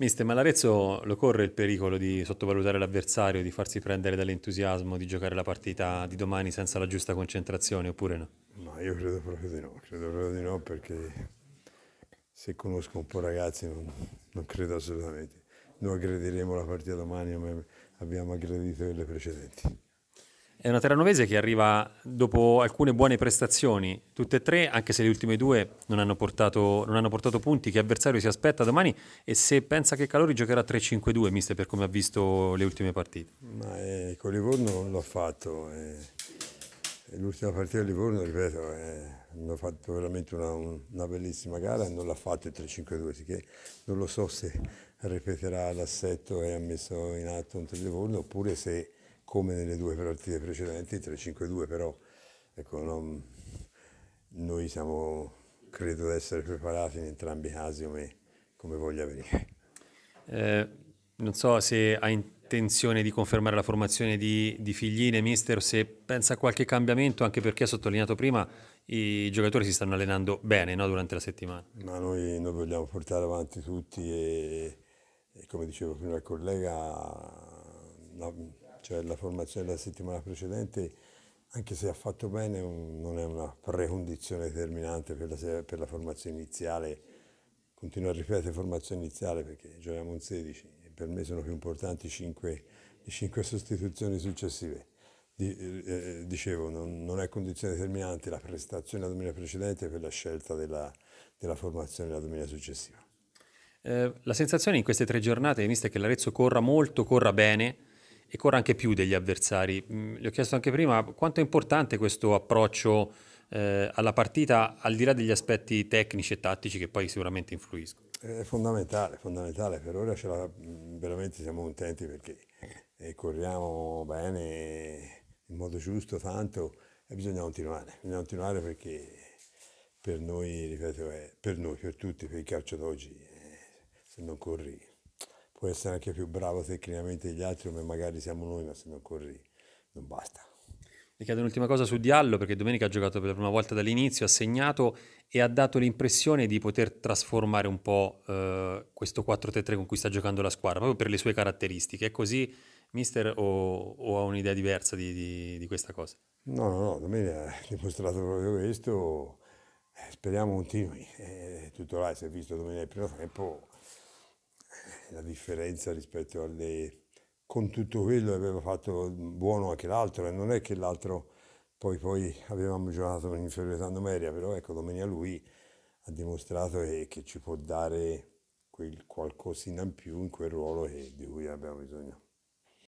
Mister, ma l'Arezzo lo corre il pericolo di sottovalutare l'avversario, di farsi prendere dall'entusiasmo, di giocare la partita di domani senza la giusta concentrazione, oppure no? No, io credo proprio di no, credo proprio di no perché se conosco un po' ragazzi non, non credo assolutamente. Noi aggrediremo la partita domani come abbiamo aggredito le precedenti. È una Terranovese che arriva dopo alcune buone prestazioni, tutte e tre, anche se le ultime due non hanno portato, non hanno portato punti. Che avversario si aspetta domani? E se pensa che Calori giocherà 3-5-2, mister, per come ha visto le ultime partite? Ma, eh, con Livorno l'ho fatto. Eh. L'ultima partita a Livorno, ripeto, eh, hanno fatto veramente una, una bellissima gara e non l'ha fatto il 3-5-2, sicché non lo so se ripeterà l'assetto e ha messo in atto un Livorno oppure se come nelle due partite precedenti, 3-5-2 però ecco, non, noi siamo, credo di essere preparati in entrambi i casi come, come voglia venire. Eh, non so se ha intenzione di confermare la formazione di, di Figline, mister, se pensa a qualche cambiamento, anche perché ha sottolineato prima i giocatori si stanno allenando bene no, durante la settimana. Ma noi, noi, vogliamo portare avanti tutti e, e come dicevo prima il collega, la, cioè la formazione della settimana precedente, anche se ha fatto bene, un, non è una precondizione determinante per la, per la, formazione iniziale. Continuo a ripetere formazione iniziale perché giochiamo un 16 e per me sono più importanti 5, le 5 sostituzioni successive. Di, eh, eh, dicevo, non, non, è condizione determinante la prestazione la domenica precedente per la scelta della, della formazione la domenica successiva. Eh, la sensazione in queste tre giornate, vista che l'Arezzo corra molto, corra bene, e corre anche più degli avversari. Mm, Le ho chiesto anche prima quanto è importante questo approccio eh, alla partita, al di là degli aspetti tecnici e tattici che poi sicuramente influiscono. È fondamentale, fondamentale. Per ora ce la, mm, veramente siamo contenti perché eh, corriamo bene, in modo giusto, tanto, e bisogna continuare. Bisogna continuare perché per noi, ripeto, è, per noi, per tutti, per il calcio d'oggi, eh, se non corri può essere anche più bravo tecnicamente degli altri come magari siamo noi, ma se non corri non basta. Le chiedo un'ultima cosa su Diallo perché domenica ha giocato per la prima volta dall'inizio, ha segnato e ha dato l'impressione di poter trasformare un po' eh, questo 4-3-3 con cui sta giocando la squadra, proprio per le sue caratteristiche. È così, mister, o, o ha un'idea diversa di, di, di, questa cosa? No, no, no, domenica ha dimostrato proprio questo, eh, speriamo continui, è eh, tutto là, si è visto domenica il primo tempo, eh, la differenza rispetto alle... con tutto quello aveva fatto buono anche l'altro e eh. non è che l'altro poi, poi avevamo giocato con inferiorità numerica, però ecco domenica lui ha dimostrato che, eh, che ci può dare quel qualcosina in più in quel ruolo che, di cui abbiamo bisogno.